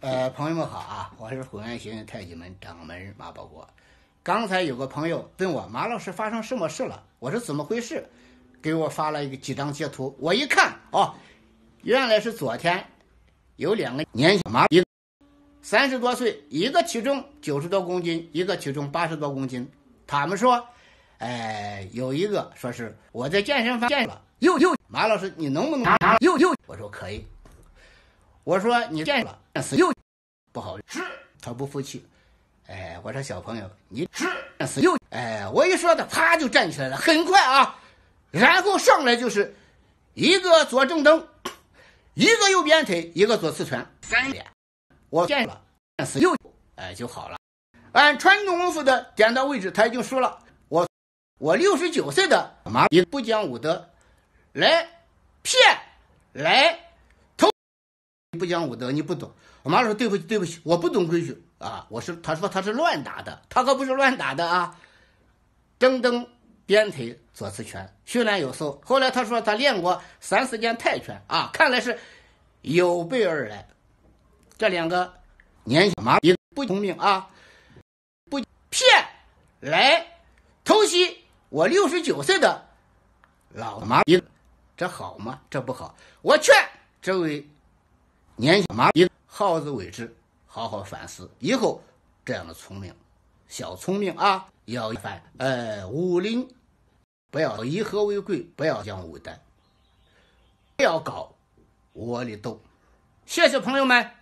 呃，朋友们好啊，我是浑元形太极门掌门马保国。刚才有个朋友问我，马老师发生什么事了？我说怎么回事？给我发了一个几张截图，我一看哦，原来是昨天有两个年轻马一三十多岁，一个体重九十多公斤，一个体重八十多公斤。他们说，哎，有一个说是我在健身房见了又又马老师，你能不能又又？我说可以。我说你见了死又不好，吃，他不服气。哎，我说小朋友你死又哎，我一说他啪就站起来了，很快啊，然后上来就是一个左正蹬，一个右鞭腿，一个左刺拳。三点，我见了死又哎就好了。按传统功夫的点到为止，他已经输了。我我六十九岁的妈也不讲武德，来骗来。讲武德，你不懂。我妈说对不起，对不起，我不懂规矩啊。我是她说她是乱打的，她可不是乱打的啊。蹬蹬，鞭腿左刺拳，训练有素。后来她说她练过三四年泰拳啊，看来是有备而来。这两个年轻妈也不聪明啊，不骗来偷袭我六十九岁的老妈这好吗？这不好。我劝这位。年轻嘛，以好自为之，好好反思。以后这样的聪明，小聪明啊，要反。呃武林不要以和为贵，不要讲武德，不要搞窝里斗。谢谢朋友们。